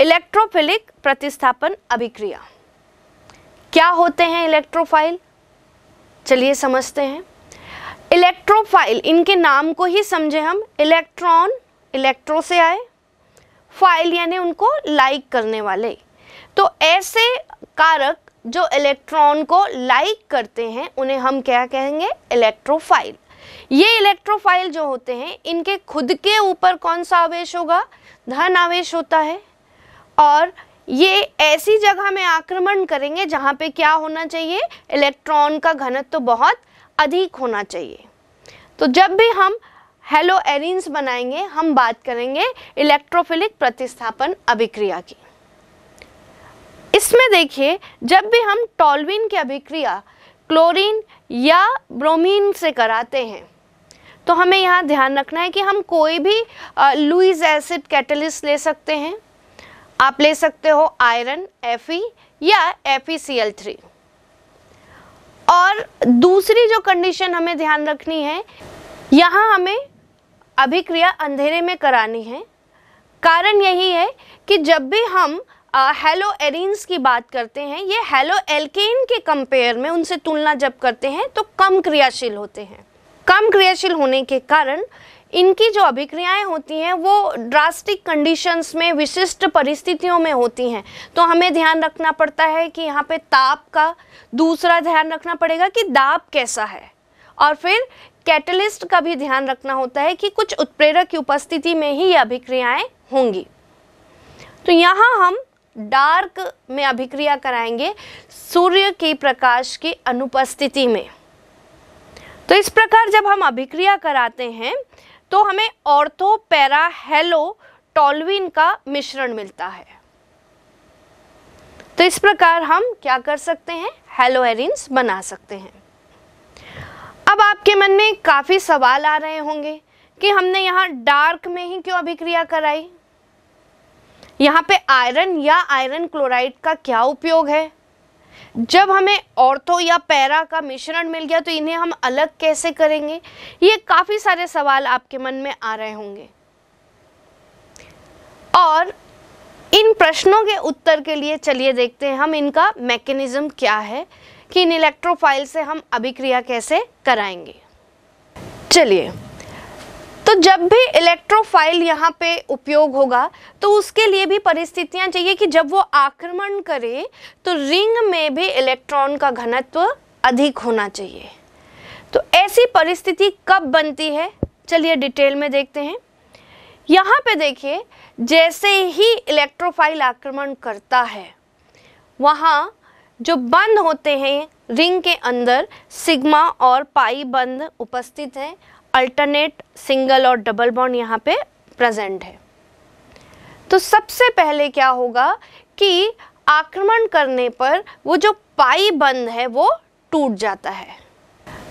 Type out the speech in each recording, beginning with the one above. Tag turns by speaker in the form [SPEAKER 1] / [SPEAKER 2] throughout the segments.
[SPEAKER 1] electrophilic प्रतिस्थापन अभिक्रिया क्या होते हैं इलेक्ट्रोफाइल चलिए समझते हैं इलेक्ट्रोफाइल इनके नाम को ही समझे हम इलेक्ट्रॉन इलेक्ट्रो से आए फाइल यानी उनको लाइक करने वाले तो ऐसे कारक जो इलेक्ट्रॉन को लाइक करते हैं उन्हें हम क्या कहेंगे इलेक्ट्रोफाइल ये इलेक्ट्रोफाइल जो होते हैं इनके खुद के ऊपर कौन सा आवेश होगा धन आवेश होता है और ये ऐसी जगह में आक्रमण करेंगे जहाँ पे क्या होना चाहिए इलेक्ट्रॉन का घनत्व तो बहुत अधिक होना चाहिए तो जब भी हम हेलो एरिन्स बनाएंगे हम बात करेंगे इलेक्ट्रोफिलिक प्रतिस्थापन अभिक्रिया की इसमें देखिए जब भी हम टॉलविन की अभिक्रिया क्लोरीन या ब्रोमीन से कराते हैं तो हमें यहाँ ध्यान रखना है कि हम कोई भी लुइज एसिड कैटलिस्ट ले सकते हैं आप ले सकते हो आयरन एफ या एफ थ्री और दूसरी जो कंडीशन हमें ध्यान रखनी है यहाँ हमें अभिक्रिया अंधेरे में करानी है कारण यही है कि जब भी हम हेलो एरिन्स की बात करते हैं ये हेलो एल्केन के कंपेयर में उनसे तुलना जब करते हैं तो कम क्रियाशील होते हैं कम क्रियाशील होने के कारण इनकी जो अभिक्रियाएं होती हैं वो ड्रास्टिक कंडीशंस में विशिष्ट परिस्थितियों में होती हैं तो हमें ध्यान रखना पड़ता है कि यहाँ पे ताप का दूसरा ध्यान रखना पड़ेगा कि दाब कैसा है और फिर कैटलिस्ट का भी ध्यान रखना होता है कि कुछ उत्प्रेरक की उपस्थिति में ही ये अभिक्रियाएँ होंगी तो यहाँ हम डार्क में अभिक्रिया कराएंगे सूर्य के प्रकाश की अनुपस्थिति में तो इस प्रकार जब हम अभिक्रिया कराते हैं तो हमें ऑर्थो पैरा हेलो टॉलविन का मिश्रण मिलता है तो इस प्रकार हम क्या कर सकते हैं हेलो एरिन्स बना सकते हैं अब आपके मन में काफ़ी सवाल आ रहे होंगे कि हमने यहाँ डार्क में ही क्यों अभिक्रिया कराई यहाँ पे आयरन या आयरन क्लोराइड का क्या उपयोग है जब हमें औरतों या पैरा का मिश्रण मिल गया तो इन्हें हम अलग कैसे करेंगे ये काफ़ी सारे सवाल आपके मन में आ रहे होंगे और इन प्रश्नों के उत्तर के लिए चलिए देखते हैं हम इनका मैकेनिज्म क्या है कि इन इलेक्ट्रोफाइल से हम अभिक्रिया कैसे कराएंगे चलिए तो जब भी इलेक्ट्रोफाइल यहाँ पे उपयोग होगा तो उसके लिए भी परिस्थितियाँ चाहिए कि जब वो आक्रमण करे तो रिंग में भी इलेक्ट्रॉन का घनत्व अधिक होना चाहिए तो ऐसी परिस्थिति कब बनती है चलिए डिटेल में देखते हैं यहाँ पे देखिए जैसे ही इलेक्ट्रोफाइल आक्रमण करता है वहाँ जो बंद होते हैं रिंग के अंदर सिग्मा और पाई बंद उपस्थित हैं अल्टरनेट सिंगल और डबल बॉन्ड यहाँ पे प्रेजेंट है तो सबसे पहले क्या होगा कि आक्रमण करने पर वो जो पाई बंद है वो टूट जाता है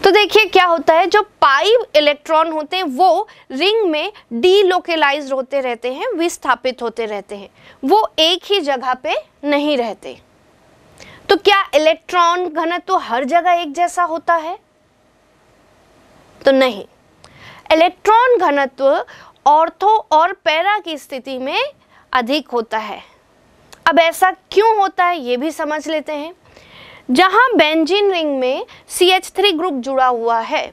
[SPEAKER 1] तो देखिए क्या होता है जो पाई इलेक्ट्रॉन होते हैं वो रिंग में डीलोकलाइज होते रहते हैं विस्थापित होते रहते हैं वो एक ही जगह पे नहीं रहते तो क्या इलेक्ट्रॉन घनत्व तो हर जगह एक जैसा होता है तो नहीं इलेक्ट्रॉन घनत्व ऑर्थो और पैरा की स्थिति में अधिक होता है अब ऐसा क्यों होता है ये भी समझ लेते हैं जहाँ बेंजीन रिंग में सी एच थ्री ग्रुप जुड़ा हुआ है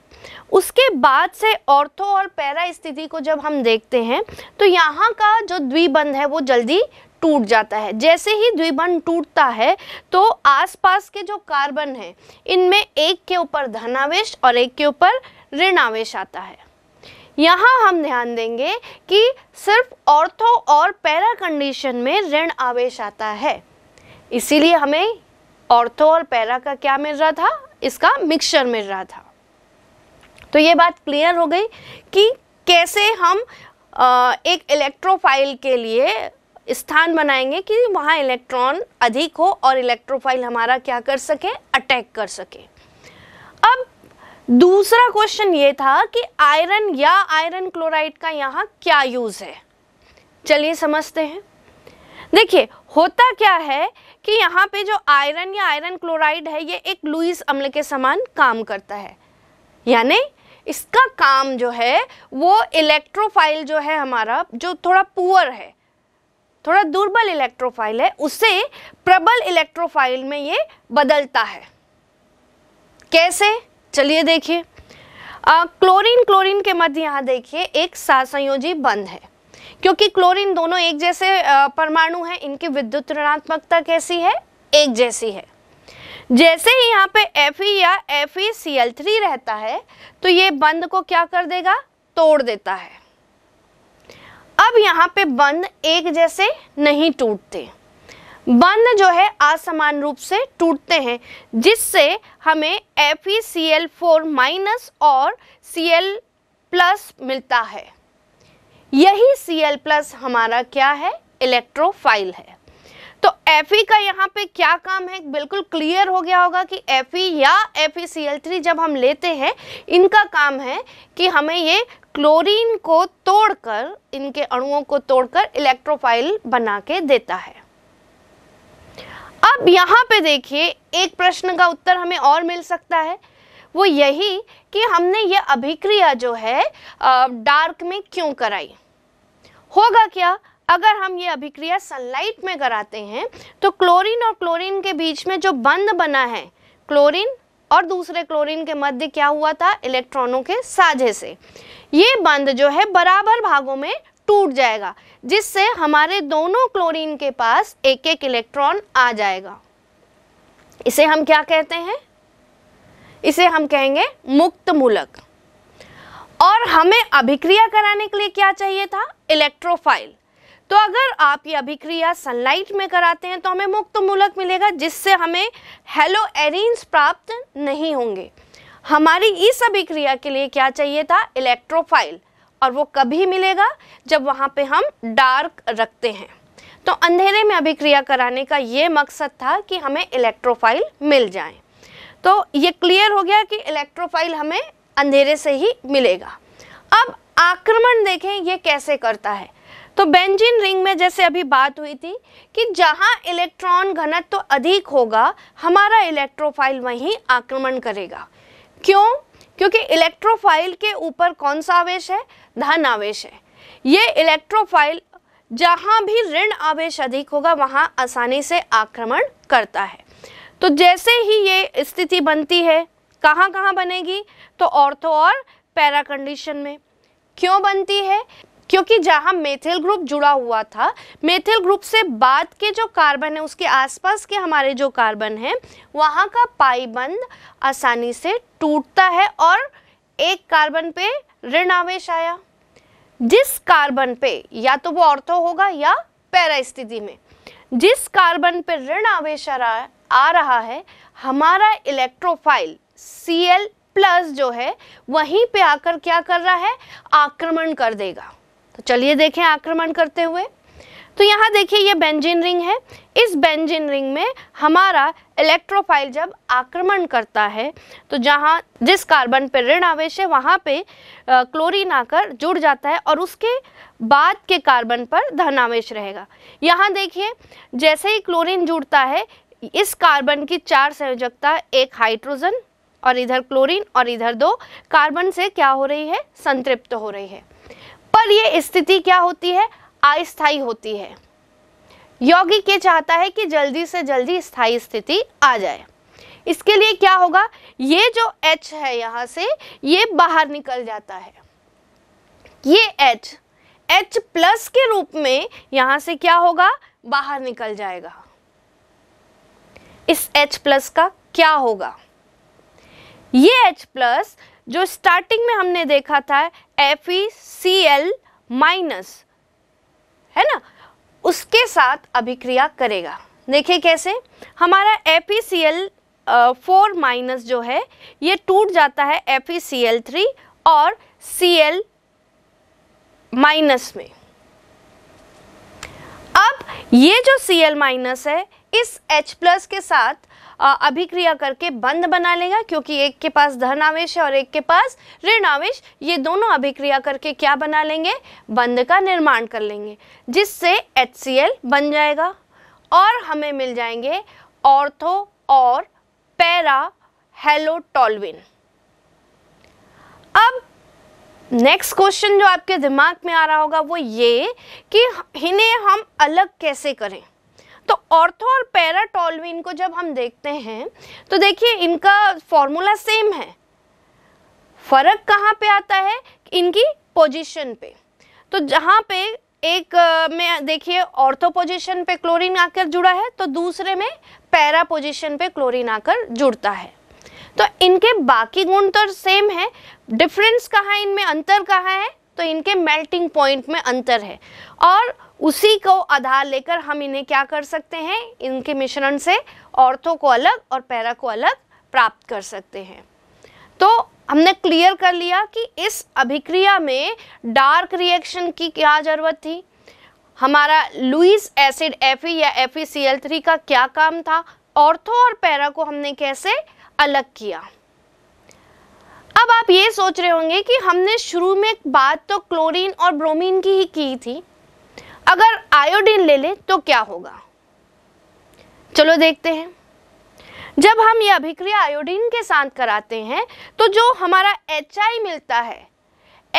[SPEAKER 1] उसके बाद से ऑर्थो और पैरा स्थिति को जब हम देखते हैं तो यहाँ का जो द्विबंध है वो जल्दी टूट जाता है जैसे ही द्विबंध टूटता है तो आसपास के जो कार्बन हैं इनमें एक के ऊपर धनावेश और एक के ऊपर ऋणावेश आता है यहाँ हम ध्यान देंगे कि सिर्फ ऑर्थो और पैरा कंडीशन में ऋण आवेश आता है इसीलिए हमें ऑर्थो और पैरा का क्या मिल रहा था इसका मिक्सचर मिल रहा था तो ये बात क्लियर हो गई कि कैसे हम एक इलेक्ट्रोफाइल के लिए स्थान बनाएंगे कि वहाँ इलेक्ट्रॉन अधिक हो और इलेक्ट्रोफाइल हमारा क्या कर सके अटैक कर सके अब दूसरा क्वेश्चन ये था कि आयरन या आयरन क्लोराइड का यहाँ क्या यूज़ है चलिए समझते हैं देखिए होता क्या है कि यहाँ पे जो आयरन या आयरन क्लोराइड है ये एक लुइस अम्ल के समान काम करता है यानी इसका काम जो है वो इलेक्ट्रोफाइल जो है हमारा जो थोड़ा पुअर है थोड़ा दुर्बल इलेक्ट्रोफाइल है उसे प्रबल इलेक्ट्रोफाइल में ये बदलता है कैसे चलिए देखिए क्लोरीन क्लोरीन के मध्य यहाँ देखिए एक सासंयोजी बंध है क्योंकि क्लोरीन दोनों एक जैसे परमाणु हैं इनकी विद्युत ऋणात्मकता कैसी है एक जैसी है जैसे ही यहाँ पे एफ या एफ थ्री रहता है तो ये बंद को क्या कर देगा तोड़ देता है अब यहाँ पे बंद एक जैसे नहीं टूटते बंद जो है असमान रूप से टूटते हैं जिससे हमें F E C L four minus और सी एल प्लस मिलता है यही सी एल प्लस हमारा क्या है इलेक्ट्रोफाइल है तो एफ e का यहाँ पे क्या काम है बिल्कुल क्लियर हो गया होगा कि एफ e या एफ ई e जब हम लेते हैं इनका काम है कि हमें ये क्लोरीन को तोड़कर इनके अणुओं को तोड़कर इलेक्ट्रोफाइल बना के देता है अब यहाँ पे देखिए एक प्रश्न का उत्तर हमें और मिल सकता है वो यही कि हमने ये अभिक्रिया जो है डार्क में क्यों कराई होगा क्या अगर हम ये अभिक्रिया सनलाइट में कराते हैं तो क्लोरीन और क्लोरीन के बीच में जो बंद बना है क्लोरीन और दूसरे क्लोरीन के मध्य क्या हुआ था इलेक्ट्रॉनों के साझे से ये बंद जो है बराबर भागों में टूट जाएगा जिससे हमारे दोनों क्लोरीन के पास एक एक इलेक्ट्रॉन आ जाएगा इसे हम क्या कहते हैं इसे हम कहेंगे मुक्त मूलक और हमें अभिक्रिया कराने के लिए क्या चाहिए था इलेक्ट्रोफाइल तो अगर आप ये अभिक्रिया सनलाइट में कराते हैं तो हमें मुक्त मूलक मिलेगा जिससे हमें हेलो एरिन्स प्राप्त नहीं होंगे हमारी इस अभिक्रिया के लिए क्या चाहिए था इलेक्ट्रोफाइल और वो कभी मिलेगा जब वहाँ पे हम डार्क रखते हैं तो अंधेरे में अभिक्रिया कराने का ये मकसद था कि हमें इलेक्ट्रोफाइल मिल जाए तो ये क्लियर हो गया कि इलेक्ट्रोफाइल हमें अंधेरे से ही मिलेगा अब आक्रमण देखें ये कैसे करता है तो बेंजीन रिंग में जैसे अभी बात हुई थी कि जहाँ इलेक्ट्रॉन घनत्व तो अधिक होगा हमारा इलेक्ट्रोफाइल वहीं आक्रमण करेगा क्यों क्योंकि इलेक्ट्रोफाइल के ऊपर कौन सा आवेश है धन आवेश है ये इलेक्ट्रोफाइल जहाँ भी ऋण आवेश अधिक होगा वहाँ आसानी से आक्रमण करता है तो जैसे ही ये स्थिति बनती है कहाँ कहाँ बनेगी तो ऑर्थो और पैरा कंडीशन में क्यों बनती है क्योंकि जहाँ मेथिल ग्रुप जुड़ा हुआ था मेथिल ग्रुप से बाद के जो कार्बन है उसके आसपास के हमारे जो कार्बन हैं वहाँ का पाईबंद आसानी से टूटता है और एक कार्बन पे ऋण आवेश आया जिस कार्बन पे या तो वो ऑर्थो होगा या पैरा स्थिति में जिस कार्बन पे ऋण आवेश आ रहा है हमारा इलेक्ट्रोफाइल एल प्लस जो है वहीं पे आकर क्या कर रहा है आक्रमण कर देगा तो चलिए देखें आक्रमण करते हुए तो यहाँ देखिए ये बेंजिन रिंग है इस बेंजिन रिंग में हमारा इलेक्ट्रोफाइल जब आक्रमण करता है तो जहाँ जिस कार्बन पर ऋण आवेश है वहाँ पे क्लोरीन आकर जुड़ जाता है और उसके बाद के कार्बन पर धनावेश रहेगा यहाँ देखिए जैसे ही क्लोरीन जुड़ता है इस कार्बन की चार संयोजकता एक हाइड्रोजन और इधर क्लोरीन और इधर दो कार्बन से क्या हो रही है संतृप्त हो रही है पर ये स्थिति क्या होती है अस्थायी होती है योगी के चाहता है कि जल्दी से जल्दी स्थायी स्थिति आ जाए इसके लिए क्या होगा ये जो एच है यहां से ये बाहर निकल जाता है ये H, H प्लस के रूप में यहां से क्या होगा बाहर निकल जाएगा इस एच प्लस का क्या होगा ये एच प्लस जो स्टार्टिंग में हमने देखा था F E C L minus है ना उसके साथ अभिक्रिया करेगा देखिए कैसे हमारा एफ फोर माइनस जो है ये टूट जाता है एफ थ्री और सी एल माइनस में अब ये जो सी एल माइनस है इस एच प्लस के साथ अभिक्रिया करके बंद बना लेगा क्योंकि एक के पास धन आवेश है और एक के पास ऋण आवेश ये दोनों अभिक्रिया करके क्या बना लेंगे बंद का निर्माण कर लेंगे जिससे एच बन जाएगा और हमें मिल जाएंगे ऑर्थो और पैरा हेलोटॉलविन अब नेक्स्ट क्वेश्चन जो आपके दिमाग में आ रहा होगा वो ये कि इन्हें हम अलग कैसे करें तो ऑर्थो और पैराटोलविन को जब हम देखते हैं तो देखिए इनका फॉर्मूला सेम है फर्क कहाँ पे आता है इनकी पोजीशन पे तो जहाँ पे एक में देखिए ऑर्थो पोजीशन पे क्लोरीन आकर जुड़ा है तो दूसरे में पैरा पोजीशन पे क्लोरीन आकर जुड़ता है तो इनके बाकी गुण तो सेम है डिफरेंस कहाँ है इनमें अंतर कहाँ है तो इनके मेल्टिंग पॉइंट में अंतर है और उसी को आधार लेकर हम इन्हें क्या कर सकते हैं इनके मिश्रण से ऑर्थो को अलग और पैरा को अलग प्राप्त कर सकते हैं तो हमने क्लियर कर लिया कि इस अभिक्रिया में डार्क रिएक्शन की क्या ज़रूरत थी हमारा लुइस एसिड एफ या एफ का क्या काम था औरथों और पैरा को हमने कैसे अलग किया अब आप ये सोच रहे होंगे कि हमने शुरू में बात तो क्लोरीन और ब्रोमीन की ही की थी अगर आयोडीन ले लें तो क्या होगा चलो देखते हैं जब हम ये अभिक्रिया आयोडीन के साथ कराते हैं तो जो हमारा एच मिलता है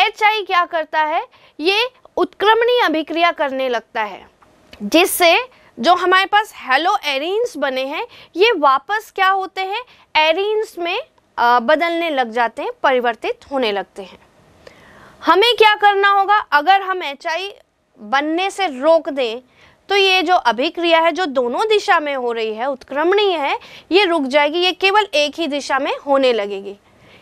[SPEAKER 1] एच क्या करता है ये उत्क्रमणीय अभिक्रिया करने लगता है जिससे जो हमारे पास हेलो एरिन्स बने हैं ये वापस क्या होते हैं एरिन्स में बदलने लग जाते हैं परिवर्तित होने लगते हैं हमें क्या करना होगा अगर हम एच बनने से रोक दें तो ये जो अभिक्रिया है जो दोनों दिशा में हो रही है उत्क्रमणीय है ये रुक जाएगी ये केवल एक ही दिशा में होने लगेगी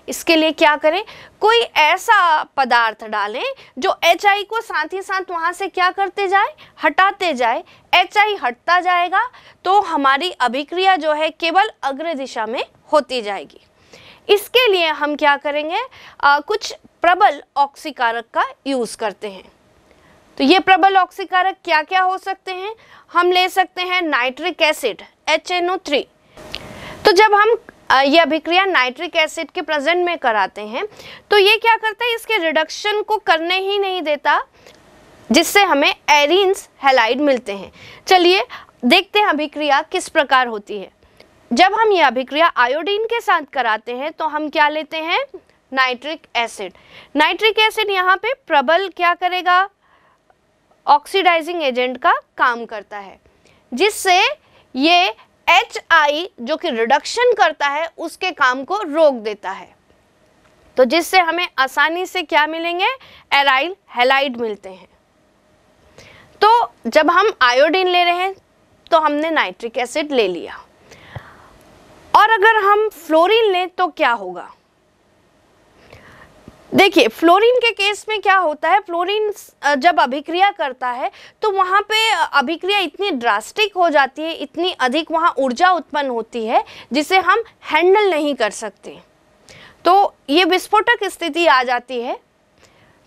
[SPEAKER 1] इसके लिए क्या करें कोई ऐसा पदार्थ डालें जो एच आई को साथ ही साथ वहाँ से क्या करते जाए हटाते जाए एच आई हटता जाएगा तो हमारी अभिक्रिया जो है केवल अग्र दिशा में होती जाएगी इसके लिए हम क्या करेंगे आ, कुछ प्रबल ऑक्सीकारक का यूज़ करते हैं तो ये प्रबल ऑक्सीकारक क्या क्या हो सकते हैं हम ले सकते हैं नाइट्रिक एसिड एच तो जब हम ये अभिक्रिया नाइट्रिक एसिड के प्रेजेंट में कराते हैं तो ये क्या करता है इसके रिडक्शन को करने ही नहीं देता जिससे हमें एरिन्स हेलाइड मिलते हैं चलिए देखते हैं अभिक्रिया किस प्रकार होती है जब हम यह अभिक्रिया आयोडीन के साथ कराते हैं तो हम क्या लेते हैं नाइट्रिक एसिड नाइट्रिक एसिड यहाँ पे प्रबल क्या करेगा ऑक्सीडाइजिंग एजेंट का काम करता है जिससे ये एच आई जो कि रिडक्शन करता है उसके काम को रोक देता है तो जिससे हमें आसानी से क्या मिलेंगे एराइल हेलाइड मिलते हैं तो जब हम आयोडीन ले रहे हैं तो हमने नाइट्रिक एसिड ले लिया और अगर हम फ्लोरीन लें तो क्या होगा देखिए फ्लोरीन के केस में क्या होता है फ्लोरीन जब अभिक्रिया करता है तो वहाँ पे अभिक्रिया इतनी ड्रास्टिक हो जाती है इतनी अधिक वहाँ ऊर्जा उत्पन्न होती है जिसे हम हैंडल नहीं कर सकते तो ये विस्फोटक स्थिति आ जाती है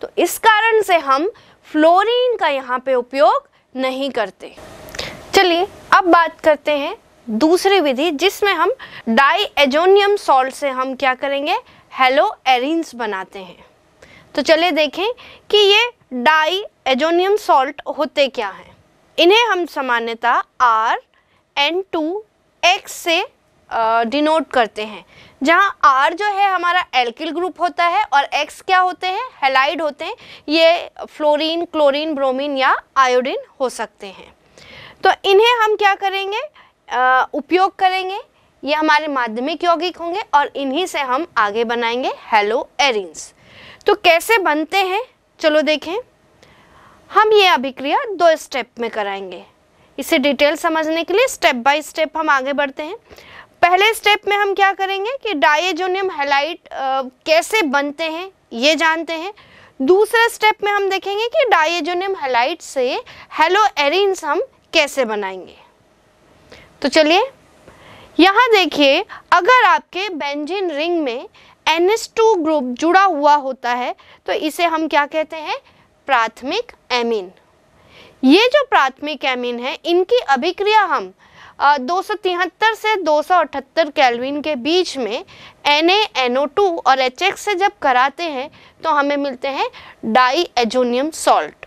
[SPEAKER 1] तो इस कारण से हम फ्लोरीन का यहाँ पे उपयोग नहीं करते चलिए अब बात करते हैं दूसरी विधि जिसमें हम डाई एजोनियम सॉल्ट से हम क्या करेंगे हेलो एरिन्स बनाते हैं तो चलिए देखें कि ये डाई एजोनियम सॉल्ट होते क्या हैं इन्हें हम सामान्यतः आर एन टू एक्स से डिनोट करते हैं जहाँ आर जो है हमारा एल्किल ग्रुप होता है और एक्स क्या होते हैं हेलाइड होते हैं ये फ्लोरीन क्लोरीन ब्रोमीन या आयोडीन हो सकते हैं तो इन्हें हम क्या करेंगे उपयोग करेंगे ये हमारे माध्यमिक यौगिक होंगे और इन्हीं से हम आगे बनाएंगे हेलो एरिन्स तो कैसे बनते हैं चलो देखें हम ये अभिक्रिया दो स्टेप में कराएंगे इसे डिटेल समझने के लिए स्टेप बाय स्टेप हम आगे बढ़ते हैं पहले स्टेप में हम क्या करेंगे कि डाइजोनियम हेलाइट कैसे बनते हैं ये जानते हैं दूसरे स्टेप में हम देखेंगे कि डाइजोनियम हेलाइट से हेलो एरिन्स हम कैसे बनाएंगे तो चलिए यहाँ देखिए अगर आपके बेंजिन रिंग में टू ग्रुप जुड़ा हुआ होता है तो इसे हम क्या कहते हैं प्राथमिक एमिन ये जो प्राथमिक एमिन है इनकी अभिक्रिया हम दो से 278 कैलविन के बीच में टू और एक्स से जब कराते हैं तो हमें मिलते हैं डाई एजोनियम सॉल्ट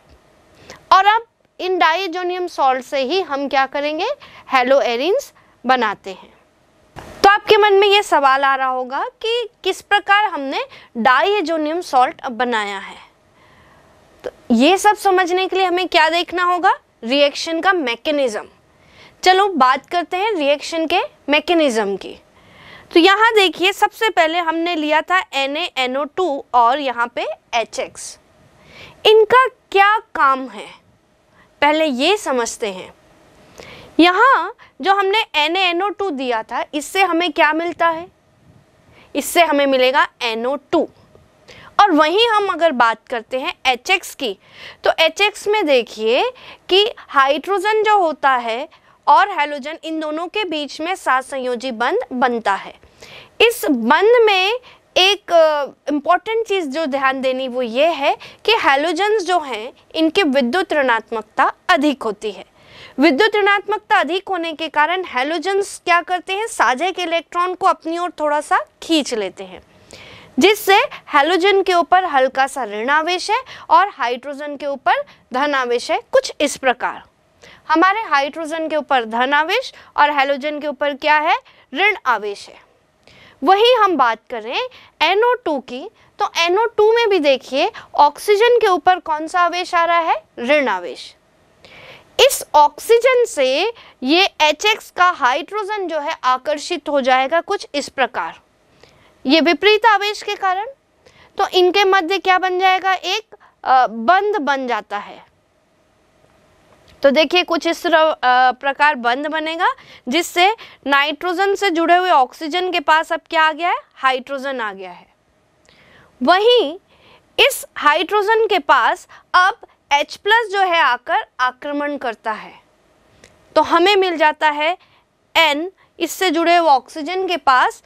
[SPEAKER 1] और अब इन डाइजोनियम सॉल्ट से ही हम क्या करेंगे हेलो एरिन्स बनाते हैं तो आपके मन में ये सवाल आ रहा होगा कि किस प्रकार हमने डाइजोनियम सॉल्ट बनाया है तो ये सब समझने के लिए हमें क्या देखना होगा रिएक्शन का मैकेनिज़्म चलो बात करते हैं रिएक्शन के मैकेनिज़्म की तो यहाँ देखिए सबसे पहले हमने लिया था NaNO2 और यहाँ पे HX इनका क्या काम है पहले ये समझते हैं यहाँ जो हमने टू दिया था इससे हमें क्या मिलता है इससे हमें मिलेगा टू और वहीं हम अगर बात करते हैं एच एक्स की तो एच एक्स में देखिए कि हाइड्रोजन जो होता है और हेलोजन इन दोनों के बीच में सात संयोजी बंध बनता है इस बंध में एक इम्पॉर्टेंट चीज़ जो ध्यान देनी वो ये है कि हेलोजन्स जो हैं इनके विद्युत ऋणात्मकता अधिक होती है विद्युत ऋणात्मकता अधिक होने के कारण हेलोजन्स क्या करते हैं साझे के इलेक्ट्रॉन को अपनी ओर थोड़ा सा खींच लेते हैं जिससे हेलोजन के ऊपर हल्का सा ऋणावेश है और हाइड्रोजन के ऊपर धनावेश है कुछ इस प्रकार हमारे हाइड्रोजन के ऊपर धनावेश और हेलोजन के ऊपर क्या है ऋण आवेश है वही हम बात करें NO2 की तो NO2 में भी देखिए ऑक्सीजन के ऊपर कौन सा आवेश आ रहा है ऋण आवेश इस ऑक्सीजन से ये एच का हाइड्रोजन जो है आकर्षित हो जाएगा कुछ इस प्रकार ये विपरीत आवेश के कारण तो इनके मध्य क्या बन जाएगा एक बंद बन जाता है तो देखिए कुछ इस प्रकार बंद बनेगा जिससे नाइट्रोजन से जुड़े हुए ऑक्सीजन के पास अब क्या आ गया है हाइड्रोजन आ गया है वहीं इस हाइड्रोजन के पास अब H प्लस जो है आकर आक्रमण करता है तो हमें मिल जाता है N इससे जुड़े हुए ऑक्सीजन के पास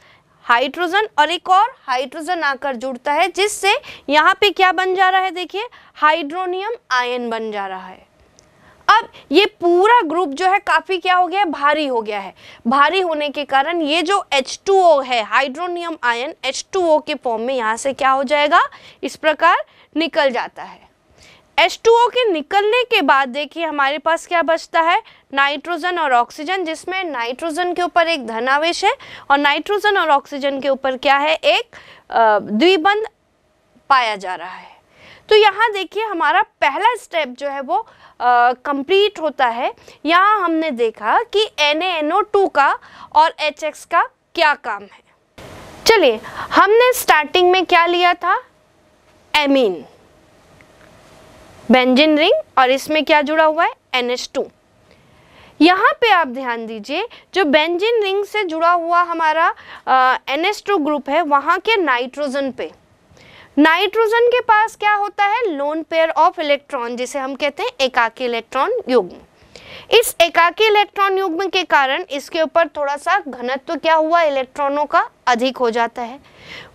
[SPEAKER 1] हाइड्रोजन और एक और हाइड्रोजन आकर जुड़ता है जिससे यहाँ पे क्या बन जा रहा है देखिए हाइड्रोनियम आयन बन जा रहा है अब ये पूरा ग्रुप जो है काफ़ी क्या हो गया भारी हो गया है भारी होने के कारण ये जो H2O है हाइड्रोनियम आयन H2O के फॉर्म में यहाँ से क्या हो जाएगा इस प्रकार निकल जाता है H2O के निकलने के बाद देखिए हमारे पास क्या बचता है नाइट्रोजन और ऑक्सीजन जिसमें नाइट्रोजन के ऊपर एक धनावेश है और नाइट्रोजन और ऑक्सीजन के ऊपर क्या है एक द्विबंध पाया जा रहा है तो यहाँ देखिए हमारा पहला स्टेप जो है वो कंप्लीट होता है यहाँ हमने देखा कि NaNO2 का और HX का क्या काम है चलिए हमने स्टार्टिंग में क्या लिया था एमीन बेंजिन रिंग और इसमें क्या जुड़ा हुआ है NH2 यहाँ पे आप ध्यान दीजिए जो बेंजिन रिंग से जुड़ा हुआ हमारा एन टू ग्रुप है वहाँ के नाइट्रोजन पे नाइट्रोजन के पास क्या होता है लोन पेयर ऑफ इलेक्ट्रॉन जिसे हम कहते हैं एकाकी इलेक्ट्रॉन युग्म इस एकाकी इलेक्ट्रॉन युग्म के कारण इसके ऊपर थोड़ा सा घनत्व क्या हुआ इलेक्ट्रॉनों का अधिक हो जाता है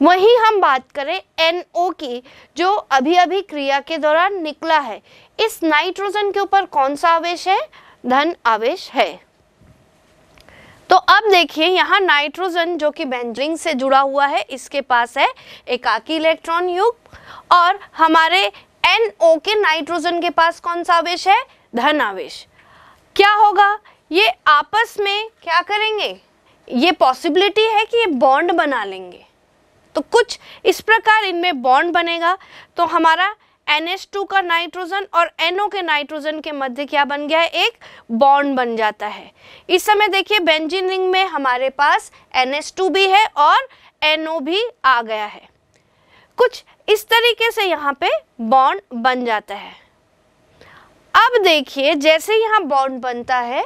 [SPEAKER 1] वहीं हम बात करें NO की जो अभी अभी क्रिया के दौरान निकला है इस नाइट्रोजन के ऊपर कौन सा आवेश है धन आवेश है तो अब देखिए यहाँ नाइट्रोजन जो कि बेंजलिन से जुड़ा हुआ है इसके पास है एकाकी इलेक्ट्रॉन युग और हमारे एन ओ के नाइट्रोजन के पास कौन सा आवेश है धन आवेश क्या होगा ये आपस में क्या करेंगे ये पॉसिबिलिटी है कि ये बॉन्ड बना लेंगे तो कुछ इस प्रकार इनमें बॉन्ड बनेगा तो हमारा NH2 का नाइट्रोजन और NO के नाइट्रोजन के मध्य क्या बन गया है एक बॉन्ड बन जाता है इस समय देखिए बेंजीन रिंग में हमारे पास NH2 भी है और NO भी आ गया है कुछ इस तरीके से यहाँ पे बॉन्ड बन जाता है अब देखिए जैसे यहाँ बॉन्ड बनता है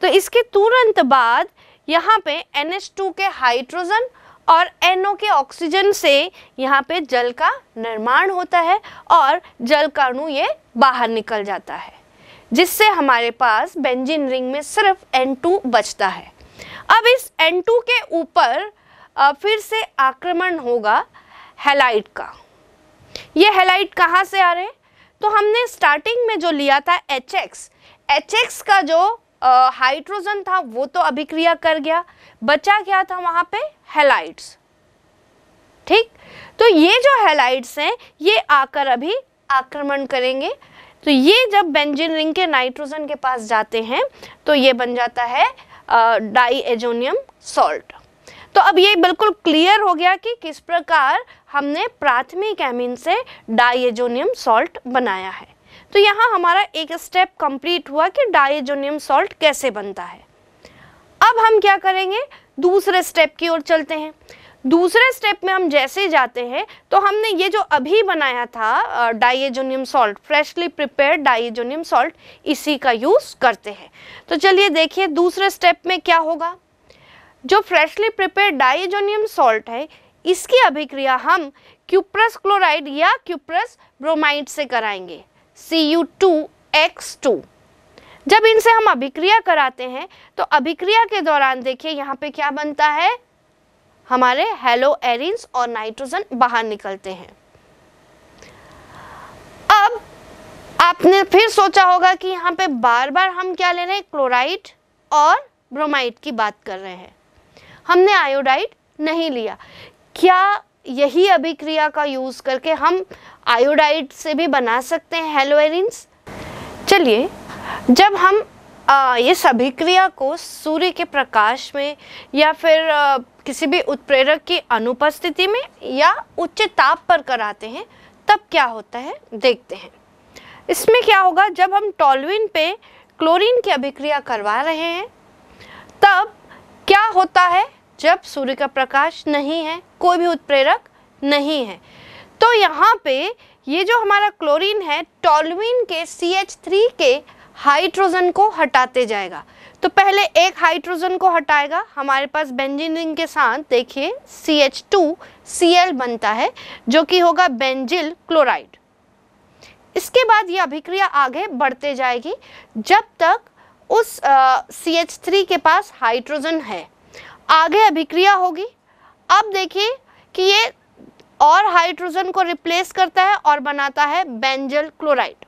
[SPEAKER 1] तो इसके तुरंत बाद यहाँ पे NH2 के हाइड्रोजन और एनओ के ऑक्सीजन से यहाँ पे जल का निर्माण होता है और जल का अणु ये बाहर निकल जाता है जिससे हमारे पास बेंजीन रिंग में सिर्फ N2 बचता है अब इस N2 के ऊपर फिर से आक्रमण होगा हेलाइट का ये हेलाइट कहाँ से आ रहे हैं तो हमने स्टार्टिंग में जो लिया था एच एक्स एच एक्स का जो हाइड्रोजन था वो तो अभिक्रिया कर गया बचा क्या था वहाँ पे हेलाइट्स ठीक तो ये जो हेलाइट्स हैं ये आकर अभी आक्रमण करेंगे तो ये जब बेंजिन रिंग के नाइट्रोजन के पास जाते हैं तो ये बन जाता है डाई एजोनियम सॉल्ट तो अब ये बिल्कुल क्लियर हो गया कि किस प्रकार हमने प्राथमिक एमिन से डाइएजोनियम सॉल्ट बनाया है तो यहाँ हमारा एक स्टेप कंप्लीट हुआ कि डाइएजोनियम सॉल्ट कैसे बनता है अब हम क्या करेंगे दूसरे स्टेप की ओर चलते हैं दूसरे स्टेप में हम जैसे जाते हैं तो हमने ये जो अभी बनाया था diazonium salt freshly prepare diazonium salt इसी का यूज़ करते हैं तो चलिए देखिए दूसरे स्टेप में क्या होगा जो फ्रेशली प्रिपेयर डाइजोनियम सॉल्ट है इसकी अभिक्रिया हम क्यूप्रस क्लोराइड या क्यूप्रस ब्रोमाइड से कराएंगे C U two X two जब इनसे हम अभिक्रिया कराते हैं तो अभिक्रिया के दौरान देखिए यहाँ पे क्या बनता है हमारे हेलो एरिन्स और नाइट्रोजन बाहर निकलते हैं अब आपने फिर सोचा होगा कि यहाँ पे बार बार हम क्या ले रहे हैं क्लोराइड और ब्रोमाइड की बात कर रहे हैं हमने आयोडाइड नहीं लिया क्या यही अभिक्रिया का यूज़ करके हम आयोडाइड से भी बना सकते हैं हेलो एरिन्स चलिए जब हम आ, इस अभिक्रिया को सूर्य के प्रकाश में या फिर आ, किसी भी उत्प्रेरक की अनुपस्थिति में या उच्च ताप पर कराते हैं तब क्या होता है देखते हैं इसमें क्या होगा जब हम टॉलविन पे क्लोरीन की अभिक्रिया करवा रहे हैं तब क्या होता है जब सूर्य का प्रकाश नहीं है कोई भी उत्प्रेरक नहीं है तो यहाँ पे ये जो हमारा क्लोरीन है टॉलविन के सी एच थ्री के हाइड्रोजन को हटाते जाएगा तो पहले एक हाइड्रोजन को हटाएगा हमारे पास बेंजीन रिंग के साथ देखिए C H two C L बनता है जो कि होगा बेंजिल क्लोराइड इसके बाद ये अभिक्रिया आगे बढ़ते जाएगी जब तक उस सी एच थ्री के पास हाइड्रोजन है आगे अभिक्रिया होगी अब देखिए कि ये और हाइड्रोजन को रिप्लेस करता है और बनाता है बेंजल क्लोराइड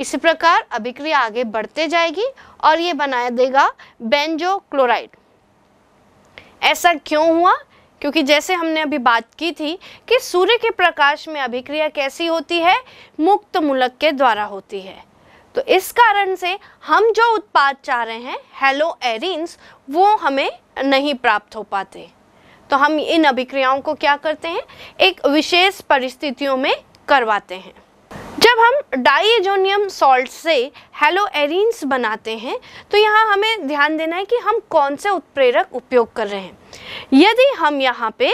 [SPEAKER 1] इस प्रकार अभिक्रिया आगे बढ़ते जाएगी और ये बना देगा बेंजो क्लोराइड ऐसा क्यों हुआ क्योंकि जैसे हमने अभी बात की थी कि सूर्य के प्रकाश में अभिक्रिया कैसी होती है मुक्त मूलक के द्वारा होती है तो इस कारण से हम जो उत्पाद चाह रहे हैं हेलो एरिन्स वो हमें नहीं प्राप्त हो पाते तो हम इन अभिक्रियाओं को क्या करते हैं एक विशेष परिस्थितियों में करवाते हैं जब हम डाईजोनियम सॉल्ट से हेलो एरिन्स बनाते हैं तो यहाँ हमें ध्यान देना है कि हम कौन से उत्प्रेरक उपयोग कर रहे हैं यदि हम यहाँ पे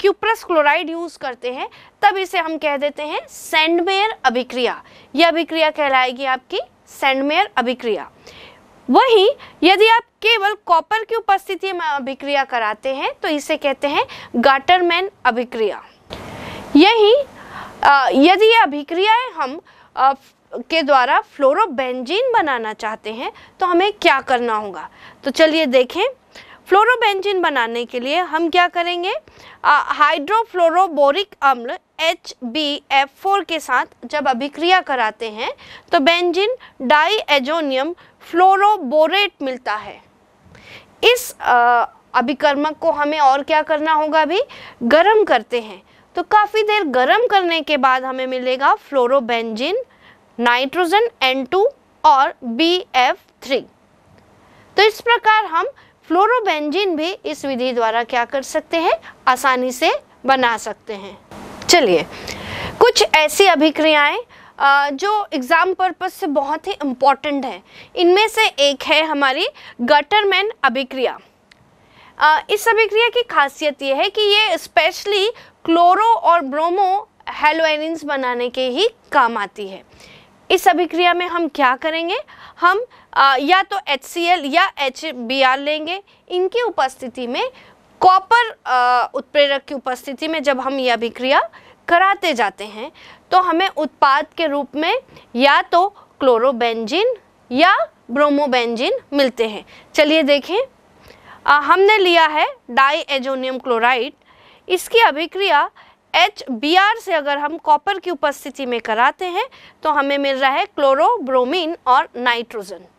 [SPEAKER 1] क्यूप्रस क्लोराइड यूज़ करते हैं तब इसे हम कह देते हैं सेंडमेयर अभिक्रिया यह अभिक्रिया कहलाएगी आपकी सेंडमेयर अभिक्रिया वहीं यदि आप केवल कॉपर की उपस्थिति में अभिक्रिया कराते हैं तो इसे कहते हैं गाटरमैन अभिक्रिया यही यदि ये अभिक्रियाएं हम आ, के द्वारा फ्लोरोबेंजीन बनाना चाहते हैं तो हमें क्या करना होगा तो चलिए देखें फ्लोरोबेंजीन बनाने के लिए हम क्या करेंगे हाइड्रोफ्लोरोबोरिक अम्ल एच बी एफ फोर के साथ जब अभिक्रिया कराते हैं तो बेंजीन डाई एजोनियम फ्लोरोबोरेट मिलता है इस आ, अभिकर्मक को हमें और क्या करना होगा अभी गर्म करते हैं तो काफ़ी देर गर्म करने के बाद हमें मिलेगा फ्लोरोबेंजिन नाइट्रोजन N2 और BF3 तो इस प्रकार हम फ्लोरोबेंजिन भी इस विधि द्वारा क्या कर सकते हैं आसानी से बना सकते हैं चलिए कुछ ऐसी अभिक्रियाएं जो एग्ज़ाम पर्पज से बहुत ही इम्पॉर्टेंट है इनमें से एक है हमारी गटरमैन अभिक्रिया इस अभिक्रिया की खासियत ये है कि ये स्पेशली क्लोरो और ब्रोमो हेलोइनिन्स बनाने के ही काम आती है इस अभिक्रिया में हम क्या करेंगे हम आ, या तो एच या एच लेंगे इनकी उपस्थिति में कॉपर उत्प्रेरक की उपस्थिति में जब हम यह अभिक्रिया कराते जाते हैं तो हमें उत्पाद के रूप में या तो क्लोरोबेंजिन या ब्रोमोबेंजिन मिलते हैं चलिए देखें हमने लिया है डाई एजोनियम क्लोराइड इसकी अभिक्रिया एच बी आर से अगर हम कॉपर की उपस्थिति में कराते हैं तो हमें मिल रहा है क्लोरोब्रोमीन और नाइट्रोजन